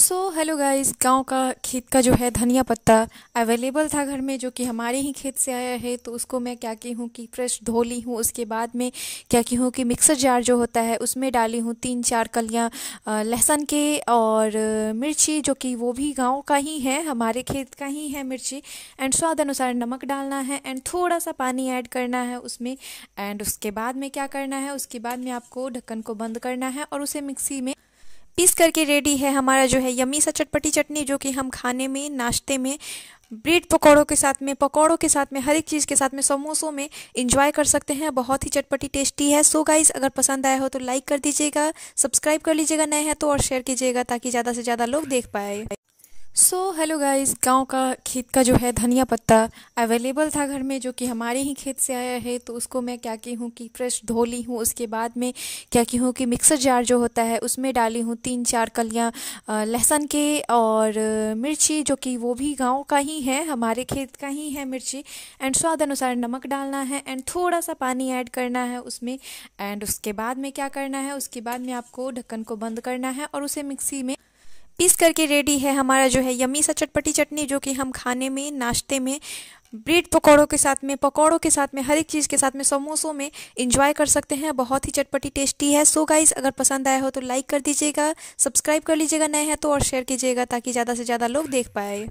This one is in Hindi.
सो हेलो गाइस गांव का खेत का जो है धनिया पत्ता अवेलेबल था घर में जो कि हमारे ही खेत से आया है तो उसको मैं क्या की हूँ कि फ्रेश धो ली हूँ उसके बाद में क्या की हूँ कि मिक्सर जार जो होता है उसमें डाली हूँ तीन चार कलियाँ लहसुन के और मिर्ची जो कि वो भी गांव का ही है हमारे खेत का ही है मिर्ची एंड स्वाद अनुसार नमक डालना है एंड थोड़ा सा पानी ऐड करना है उसमें एंड उसके बाद में क्या करना है उसके बाद में आपको ढक्कन को बंद करना है और उसे मिक्सी में पीस करके रेडी है हमारा जो है यमी सा चटपटी चटनी जो कि हम खाने में नाश्ते में ब्रेड पकौड़ों के साथ में पकौड़ों के साथ में हर एक चीज़ के साथ में समोसों में इंजॉय कर सकते हैं बहुत ही चटपटी टेस्टी है सो so गाइस अगर पसंद आया हो तो लाइक कर दीजिएगा सब्सक्राइब कर लीजिएगा नए हैं तो और शेयर कीजिएगा ताकि ज़्यादा से ज़्यादा लोग देख पाए सो हेलो गाइस गांव का खेत का जो है धनिया पत्ता अवेलेबल था घर में जो कि हमारे ही खेत से आया है तो उसको मैं क्या की हूँ कि फ्रेश धो ली हूँ उसके बाद में क्या की हूँ कि मिक्सर जार जो होता है उसमें डाली हूँ तीन चार कलियाँ लहसुन के और मिर्ची जो कि वो भी गांव का ही है हमारे खेत का ही है मिर्ची एंड स्वाद अनुसार नमक डालना है एंड थोड़ा सा पानी ऐड करना है उसमें एंड उसके बाद में क्या करना है उसके बाद में आपको ढक्कन को बंद करना है और उसे मिक्सी में पीस करके रेडी है हमारा जो है यमी सा चटपटी चटनी जो कि हम खाने में नाश्ते में ब्रेड पकौड़ों के साथ में पकौड़ों के साथ में हर एक चीज़ के साथ में समोसों में इंजॉय कर सकते हैं बहुत ही चटपटी टेस्टी है सो so गाइज अगर पसंद आया हो तो लाइक कर दीजिएगा सब्सक्राइब कर लीजिएगा नए हैं तो और शेयर कीजिएगा ताकि ज़्यादा से ज़्यादा लोग देख पाए